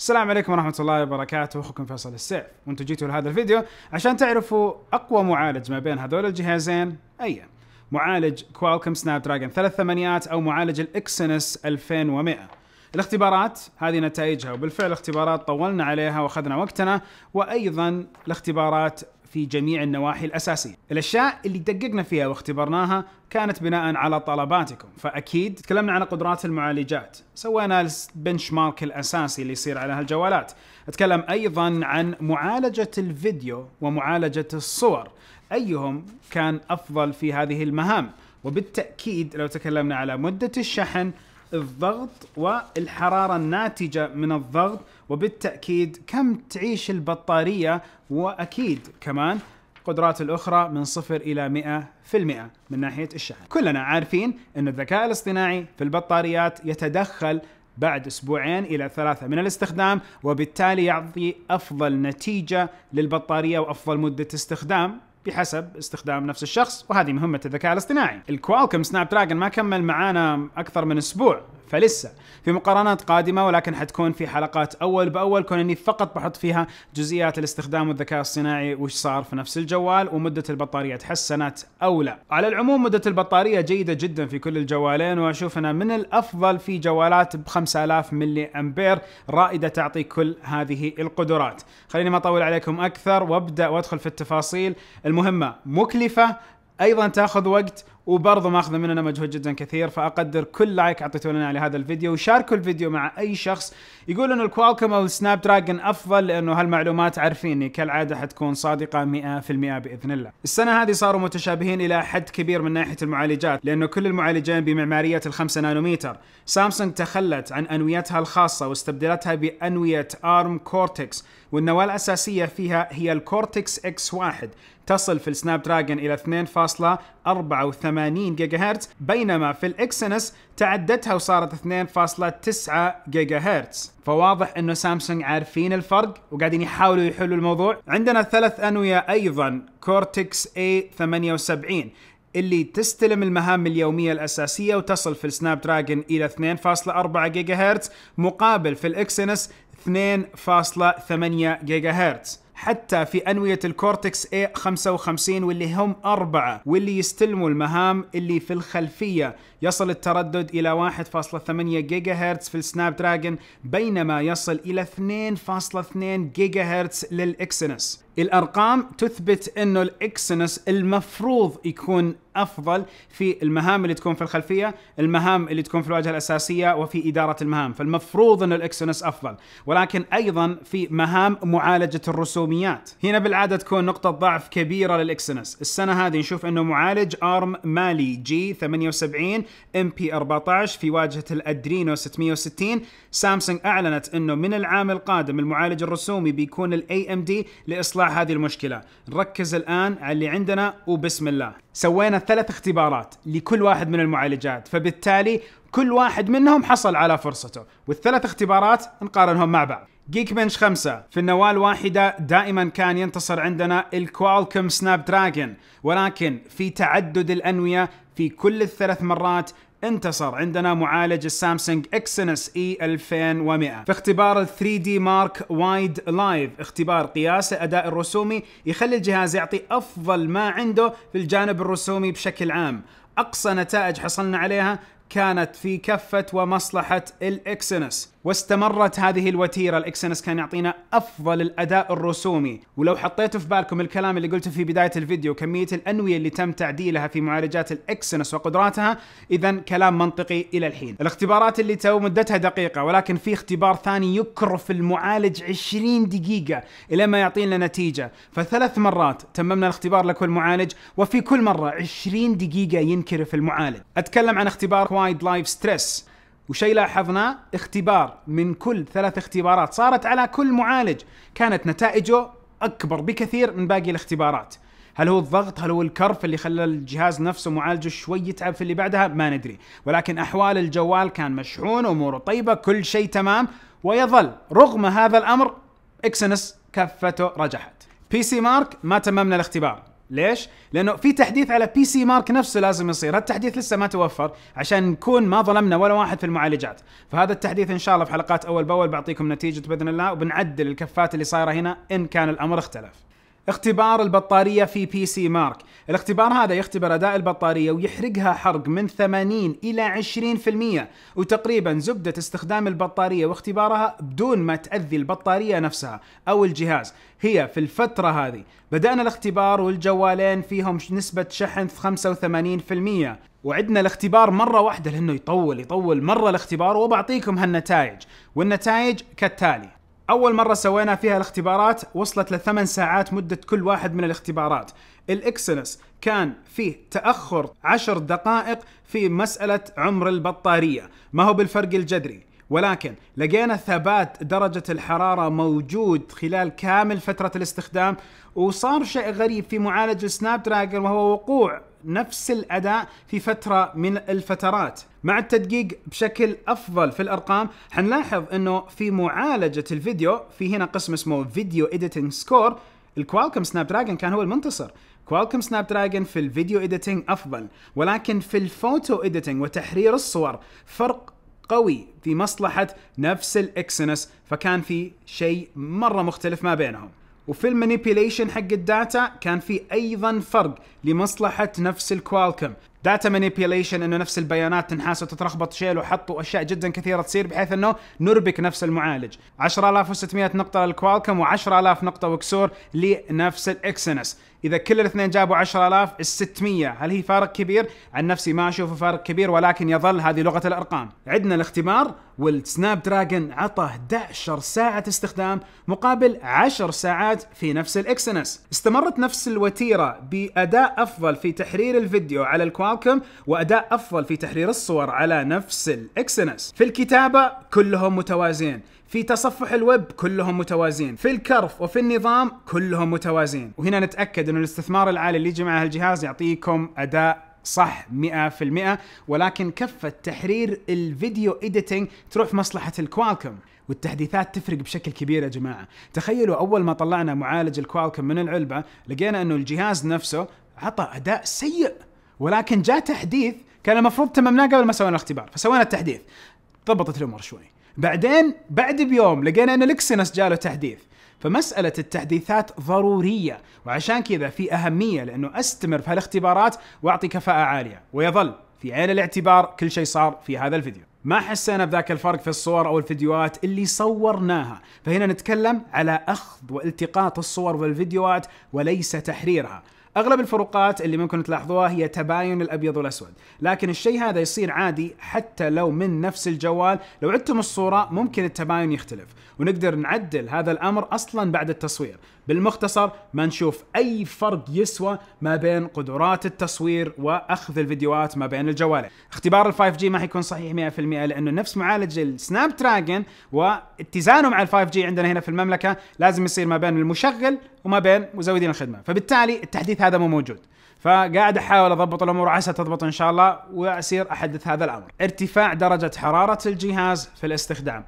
السلام عليكم ورحمة الله وبركاته اخوكم فيصل السيف وانتم جيتوا لهذا الفيديو عشان تعرفوا اقوى معالج ما بين هذول الجهازين ايا معالج كوالكم سناب دراجون ثلاث ثمانيات او معالج الاكسنس 2100 الاختبارات هذه نتائجها وبالفعل اختبارات طولنا عليها واخذنا وقتنا وايضا الاختبارات في جميع النواحي الأساسية الأشياء اللي دققنا فيها واختبرناها كانت بناء على طلباتكم فأكيد تكلمنا عن قدرات المعالجات سوينا البنش مارك الأساسي اللي يصير على هالجوالات أتكلم أيضا عن معالجة الفيديو ومعالجة الصور أيهم كان أفضل في هذه المهام وبالتأكيد لو تكلمنا على مدة الشحن الضغط والحرارة الناتجة من الضغط وبالتأكيد كم تعيش البطارية وأكيد كمان قدرات الأخرى من صفر إلى 100% من ناحية الشحن كلنا عارفين أن الذكاء الاصطناعي في البطاريات يتدخل بعد اسبوعين الى ثلاثه من الاستخدام وبالتالي يعطي افضل نتيجه للبطاريه وافضل مده استخدام بحسب استخدام نفس الشخص وهذه مهمة الذكاء الاصطناعي الكوالكم سناب دراجون ما كمل معانا أكثر من أسبوع فلسه في مقارنات قادمة ولكن حتكون في حلقات أول بأول كون أني فقط بحط فيها جزئيات الاستخدام والذكاء الصناعي وش صار في نفس الجوال ومدة البطارية تحسنت أو لا على العموم مدة البطارية جيدة جدا في كل الجوالين وأشوف أنها من الأفضل في جوالات ب 5000 ملي أمبير رائدة تعطي كل هذه القدرات خليني ما أطول عليكم أكثر وأبدأ وأدخل في التفاصيل المهمة مكلفة ايضا تاخذ وقت وبرضه ماخذه مننا مجهود جدا كثير فاقدر كل لايك اعطيته لنا على يعني هذا الفيديو وشاركوا الفيديو مع اي شخص يقول انه الكوالكم او السناب دراجون افضل لانه هالمعلومات عارفيني كالعاده حتكون صادقه 100% باذن الله. السنه هذه صاروا متشابهين الى حد كبير من ناحيه المعالجات لانه كل المعالجين بمعماريه ال5 نانومتر. سامسونج تخلت عن انويتها الخاصه واستبدلتها بانويه ارم كورتكس والنواه الاساسيه فيها هي الكورتكس اكس 1 تصل في السناب دراجون إلى 2.84 جيجا هرتز بينما في الإكسنس تعدتها وصارت 2.9 جيجا هرتز فواضح انه سامسونج عارفين الفرق وقاعدين يحاولوا يحلوا الموضوع عندنا ثلاث انويه ايضا كورتكس اي 78 اللي تستلم المهام اليومية الأساسية وتصل في السناب دراجون إلى 2.4 جيجا هرتز مقابل في الإكسينس 2.8 جيجا هرتز حتى في أنوية الكورتكس A55 واللي هم أربعة واللي يستلموا المهام اللي في الخلفية يصل التردد إلى 1.8 جيجا هرتز في السناب دراجون بينما يصل إلى 2.2 جيجا هرتز للإكسنس الارقام تثبت انه الاكسنس المفروض يكون افضل في المهام اللي تكون في الخلفيه، المهام اللي تكون في الواجهه الاساسيه وفي اداره المهام، فالمفروض انه الاكسنس افضل، ولكن ايضا في مهام معالجه الرسوميات، هنا بالعاده تكون نقطه ضعف كبيره للاكسنس، السنه هذه نشوف انه معالج ارم مالي جي 78 ام بي 14 في واجهه الادرينو 660 سامسونج اعلنت انه من العام القادم المعالج الرسومي بيكون الاي ام دي لاصلاح هذه المشكلة نركز الآن على اللي عندنا وبسم الله سوينا ثلاث اختبارات لكل واحد من المعالجات فبالتالي كل واحد منهم حصل على فرصته والثلاث اختبارات نقارنهم مع بعض جيك بنش 5 في النواة الواحدة دائما كان ينتصر عندنا الكوالكم سناب دراجون ولكن في تعدد الأنوية في كل الثلاث مرات انتصر عندنا معالج السامسونج اكسنس اي 2100 في اختبار 3 دي مارك وايد لايف اختبار قياس اداء الرسومي يخلي الجهاز يعطي افضل ما عنده في الجانب الرسومي بشكل عام اقصى نتائج حصلنا عليها كانت في كفة ومصلحة الإكسنس واستمرت هذه الوتيرة الإكسنس كان يعطينا أفضل الأداء الرسومي ولو حطيتوا في بالكم الكلام اللي قلته في بداية الفيديو كمية الأنوية اللي تم تعديلها في معالجات الإكسنس وقدراتها إذا كلام منطقي إلى الحين الاختبارات اللي تو مدتها دقيقة ولكن في اختبار ثاني يكرف المعالج 20 دقيقة إلى ما يعطينا نتيجة فثلاث مرات تممنا الاختبار لكل معالج وفي كل مرة 20 دقيقة ينكرف المعالج أتكلم عن اختبار وايد لايف ستريس وشيء لاحظناه اختبار من كل ثلاث اختبارات صارت على كل معالج كانت نتائجه اكبر بكثير من باقي الاختبارات هل هو الضغط هل هو الكرف اللي خلى الجهاز نفسه معالجه شوي يتعب في اللي بعدها ما ندري ولكن احوال الجوال كان مشحون اموره طيبه كل شيء تمام ويظل رغم هذا الامر اكسنس كفته رجحت بي سي مارك ما تممنا الاختبار ليش؟ لانه في تحديث على بي سي مارك نفسه لازم يصير، هالتحديث لسه ما توفر عشان نكون ما ظلمنا ولا واحد في المعالجات، فهذا التحديث ان شاء الله في حلقات اول باول بعطيكم نتيجه باذن الله وبنعدل الكفات اللي صايره هنا ان كان الامر اختلف. اختبار البطارية في بي سي مارك الاختبار هذا يختبر أداء البطارية ويحرقها حرق من 80 إلى 20% وتقريبا زبدة استخدام البطارية واختبارها بدون ما تأذي البطارية نفسها أو الجهاز هي في الفترة هذه بدأنا الاختبار والجوالين فيهم نسبة شحن 85% وعدنا الاختبار مرة واحدة لأنه يطول يطول مرة الاختبار وبعطيكم هالنتائج والنتائج كالتالي اول مره سوينا فيها الاختبارات وصلت لثمان ساعات مده كل واحد من الاختبارات الاكسنس كان فيه تاخر عشر دقائق في مساله عمر البطاريه ما هو بالفرق الجذري ولكن لقينا ثبات درجة الحرارة موجود خلال كامل فترة الاستخدام وصار شيء غريب في معالج سناب دراجون وهو وقوع نفس الاداء في فتره من الفترات مع التدقيق بشكل افضل في الارقام حنلاحظ انه في معالجه الفيديو في هنا قسم اسمه فيديو ايديتنج سكور الكوالكم سناب دراجون كان هو المنتصر كوالكم سناب دراجون في الفيديو ايديتنج افضل ولكن في الفوتو ايديتنج وتحرير الصور فرق قوي في مصلحه نفس الاكسنس فكان في شيء مره مختلف ما بينهم وفي المانيبيليشن حق الداتا كان في ايضا فرق لمصلحه نفس الكوالكم داتا مانيبيوليشن انه نفس البيانات تنحاس وتتلخبط شيل وحط واشياء جدا كثيره تصير بحيث انه نربك نفس المعالج 10600 نقطه للكوالكم و10000 نقطه وكسور لنفس الاكسنس اذا كل الاثنين جابوا 10000 ال600 هل هي فارق كبير عن نفسي ما اشوفه فارق كبير ولكن يظل هذه لغه الارقام عندنا الاختبار والسناب دراجون عطى 11 ساعه استخدام مقابل 10 ساعات في نفس الاكسنس استمرت نفس الوتيره باداء افضل في تحرير الفيديو على الكوالكم مالكم وأداء أفضل في تحرير الصور على نفس الإكسنس في الكتابة كلهم متوازين في تصفح الويب كلهم متوازين في الكرف وفي النظام كلهم متوازين وهنا نتأكد أن الاستثمار العالي اللي يجي مع هالجهاز يعطيكم أداء صح 100% ولكن كفة تحرير الفيديو إيديتنج تروح في مصلحة الكوالكم والتحديثات تفرق بشكل كبير يا جماعة تخيلوا أول ما طلعنا معالج الكوالكم من العلبة لقينا أنه الجهاز نفسه عطى أداء سيء ولكن جاء تحديث كان المفروض تممناه قبل ما سوينا الاختبار فسوينا التحديث ضبطت الامور شوي بعدين بعد بيوم لقينا ان لكسنس جاله تحديث فمسألة التحديثات ضرورية وعشان كذا في أهمية لأنه أستمر في هالاختبارات وأعطي كفاءة عالية ويظل في عين الاعتبار كل شيء صار في هذا الفيديو ما حسينا بذاك الفرق في الصور او الفيديوهات اللي صورناها، فهنا نتكلم على اخذ والتقاط الصور والفيديوهات وليس تحريرها، اغلب الفروقات اللي ممكن تلاحظوها هي تباين الابيض والاسود لكن الشيء هذا يصير عادي حتى لو من نفس الجوال لو عدتم الصوره ممكن التباين يختلف ونقدر نعدل هذا الامر اصلا بعد التصوير بالمختصر ما نشوف اي فرق يسوى ما بين قدرات التصوير واخذ الفيديوهات ما بين الجوالين اختبار ال 5G ما حيكون صحيح 100% لانه نفس معالج السناب دراجون واتزانه مع ال 5G عندنا هنا في المملكه لازم يصير ما بين المشغل وما بين مزودين الخدمه فبالتالي التحديث هذا مو موجود فقاعد احاول اضبط الامور عسى تضبط ان شاء الله واصير احدث هذا الامر ارتفاع درجه حراره الجهاز في الاستخدام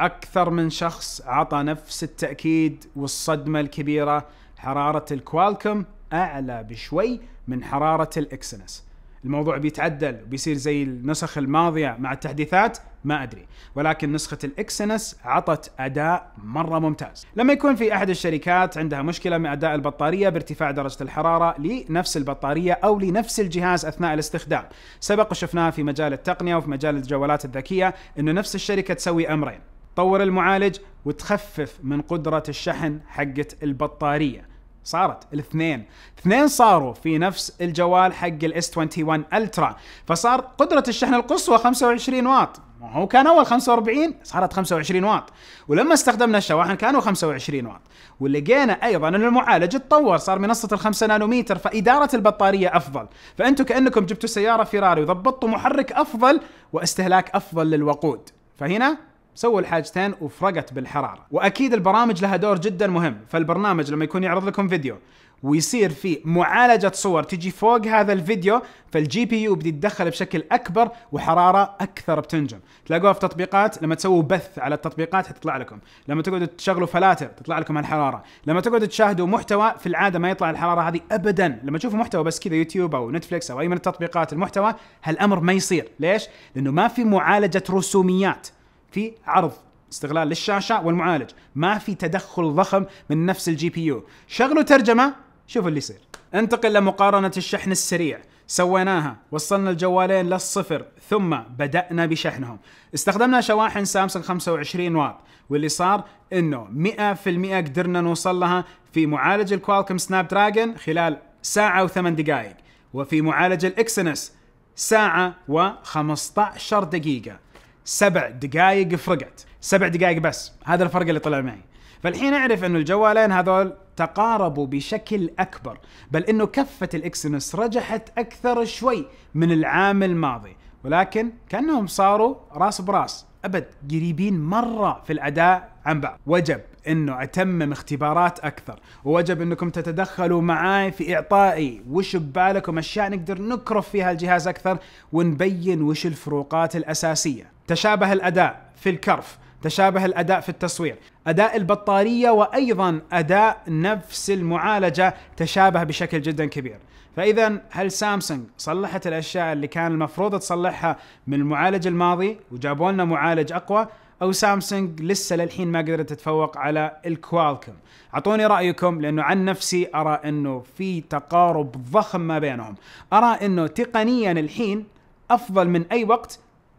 اكثر من شخص عطى نفس التاكيد والصدمه الكبيره حراره الكوالكم اعلى بشوي من حراره الاكسنس الموضوع بيتعدل بيصير زي النسخ الماضيه مع التحديثات ما ادري ولكن نسخه الاكسنس عطت اداء مره ممتاز لما يكون في احد الشركات عندها مشكله مع اداء البطاريه بارتفاع درجه الحراره لنفس البطاريه او لنفس الجهاز اثناء الاستخدام سبق وشفناها في مجال التقنيه وفي مجال الجوالات الذكيه انه نفس الشركه تسوي امرين تطور المعالج وتخفف من قدرة الشحن حقة البطارية صارت الاثنين اثنين صاروا في نفس الجوال حق الاس 21 الترا فصار قدره الشحن القصوى 25 واط هو كان اول 45 صارت 25 واط ولما استخدمنا الشواحن كانوا 25 واط ولقينا ايضا ان المعالج اتطور صار منصه ال 5 نانومتر فاداره البطاريه افضل فانتم كانكم جبتوا سياره فيراري وضبطتوا محرك افضل واستهلاك افضل للوقود فهنا سووا الحاجتين وفرقت بالحراره واكيد البرامج لها دور جدا مهم فالبرنامج لما يكون يعرض لكم فيديو ويصير في معالجة صور تجي فوق هذا الفيديو فالجي بي يو بدي يتدخل بشكل أكبر وحرارة أكثر بتنجم تلاقوها في تطبيقات لما تسووا بث على التطبيقات حتطلع لكم لما تقعدوا تشغلوا فلاتر تطلع لكم الحرارة لما تقعدوا تشاهدوا محتوى في العادة ما يطلع الحرارة هذه أبدا لما تشوفوا محتوى بس كذا يوتيوب أو نتفليكس أو أي من التطبيقات المحتوى هالأمر ما يصير ليش؟ لأنه ما في معالجة رسوميات في عرض استغلال للشاشه والمعالج ما في تدخل ضخم من نفس الجي بي يو شغلوا ترجمه شوفوا اللي يصير انتقل لمقارنه الشحن السريع سويناها وصلنا الجوالين للصفر ثم بدأنا بشحنهم استخدمنا شواحن سامسونج 25 واط واللي صار انه 100% قدرنا نوصل لها في معالج الكوالكم سناب دراجون خلال ساعة و8 دقائق وفي معالج الاكسنس ساعة و15 دقيقة سبع دقائق فرقت سبع دقائق بس هذا الفرق اللي طلع معي فالحين اعرف انه الجوالين هذول تقاربوا بشكل اكبر بل انه كفه الاكسنس رجحت اكثر شوي من العام الماضي ولكن كانهم صاروا راس براس ابد قريبين مره في الاداء عن بعض وجب انه اتمم اختبارات اكثر ووجب انكم تتدخلوا معاي في اعطائي وش ببالكم اشياء نقدر نكرف فيها الجهاز اكثر ونبين وش الفروقات الاساسيه تشابه الاداء في الكرف تشابه الاداء في التصوير اداء البطاريه وايضا اداء نفس المعالجه تشابه بشكل جدا كبير فاذا هل سامسونج صلحت الاشياء اللي كان المفروض تصلحها من المعالج الماضي وجابوا لنا معالج اقوى او سامسونج لسه للحين ما قدرت تتفوق على الكوالكم اعطوني رايكم لانه عن نفسي ارى انه في تقارب ضخم ما بينهم ارى انه تقنيا الحين افضل من اي وقت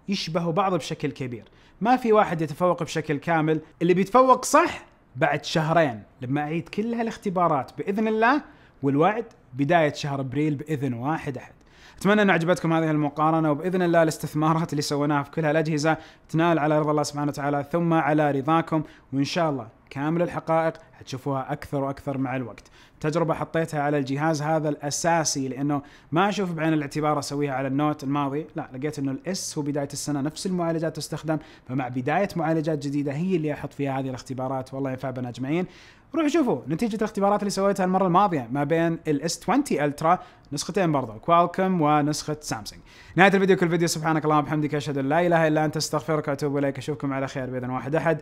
يشبهوا بعض بشكل كبير ما في واحد يتفوق بشكل كامل اللي بيتفوق صح بعد شهرين لما أعيد كل هالاختبارات بإذن الله والوعد بداية شهر أبريل بإذن واحد أحد اتمنى ان عجبتكم هذه المقارنه وباذن الله الاستثمارات اللي سويناها في كل هالاجهزه تنال على رضا الله سبحانه وتعالى ثم على رضاكم وان شاء الله كامل الحقائق حتشوفوها اكثر واكثر مع الوقت تجربه حطيتها على الجهاز هذا الاساسي لانه ما اشوف بعين الاعتبار اسويها على النوت الماضي لا لقيت انه الاس هو بدايه السنه نفس المعالجات تستخدم فمع بدايه معالجات جديده هي اللي احط فيها هذه الاختبارات والله ينفع بنا اجمعين روحوا شوفوا نتيجة الاختبارات اللي سويتها المرة الماضية ما بين الاس 20 الترا نسختين برضو كوالكم ونسخة سامسونج. نهاية الفيديو كل فيديو سبحانك اللهم وبحمدك اشهد ان لا اله الا انت استغفرك واتوب اليك اشوفكم على خير باذن واحد احد